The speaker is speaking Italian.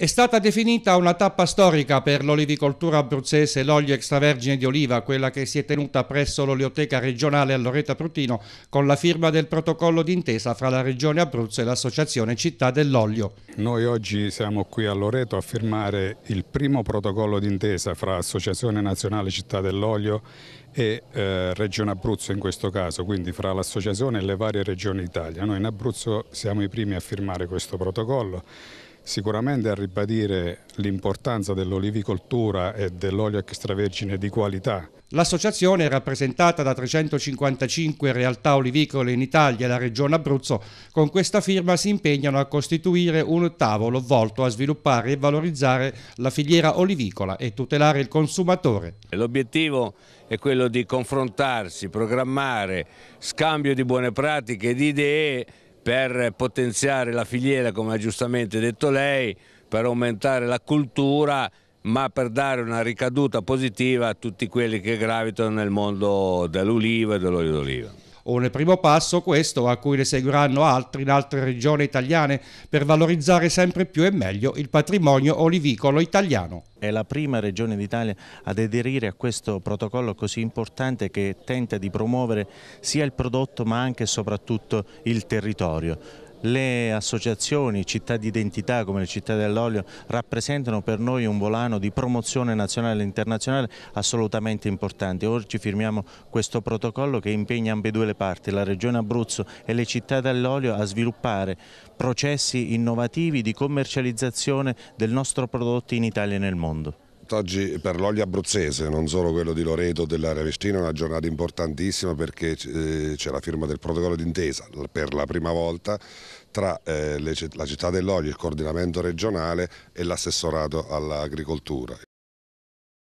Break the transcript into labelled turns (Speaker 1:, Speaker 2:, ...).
Speaker 1: È stata definita una tappa storica per l'olivicoltura abruzzese l'olio extravergine di oliva, quella che si è tenuta presso l'Olioteca regionale a Loreto Prutino con la firma del protocollo d'intesa fra la Regione Abruzzo e l'Associazione Città dell'Olio.
Speaker 2: Noi oggi siamo qui a Loreto a firmare il primo protocollo d'intesa fra Associazione Nazionale Città dell'Olio e eh, Regione Abruzzo in questo caso, quindi fra l'associazione e le varie regioni d'Italia. Noi in Abruzzo siamo i primi a firmare questo protocollo sicuramente a ribadire l'importanza dell'olivicoltura e dell'olio extravergine di qualità.
Speaker 1: L'associazione, rappresentata da 355 realtà olivicole in Italia e la Regione Abruzzo, con questa firma si impegnano a costituire un tavolo volto a sviluppare e valorizzare la filiera olivicola e tutelare il consumatore.
Speaker 3: L'obiettivo è quello di confrontarsi, programmare, scambio di buone pratiche, di idee per potenziare la filiera, come ha giustamente detto lei, per aumentare la cultura, ma per dare una ricaduta positiva a tutti quelli che gravitano nel mondo dell'oliva e dell'olio d'oliva o nel primo passo
Speaker 1: questo a cui ne
Speaker 3: seguiranno altri in altre regioni italiane per valorizzare sempre più e
Speaker 1: meglio
Speaker 4: il patrimonio olivicolo italiano. È la prima regione d'Italia ad aderire a questo protocollo così importante che tenta di promuovere sia il prodotto ma anche e soprattutto il territorio le associazioni, città di identità come le città dell'olio rappresentano per noi un volano di promozione nazionale e internazionale assolutamente importante. Oggi firmiamo questo protocollo che impegna ambedue le parti, la Regione Abruzzo e le città dell'olio a sviluppare processi innovativi di commercializzazione del nostro prodotto in Italia e nel mondo.
Speaker 5: Oggi per l'olio abruzzese, non solo quello di Loreto dell'area Vestina, è una giornata importantissima perché eh, c'è la firma del protocollo d'intesa per la prima volta tra eh, la città dell'olio, il coordinamento regionale e l'assessorato all'agricoltura.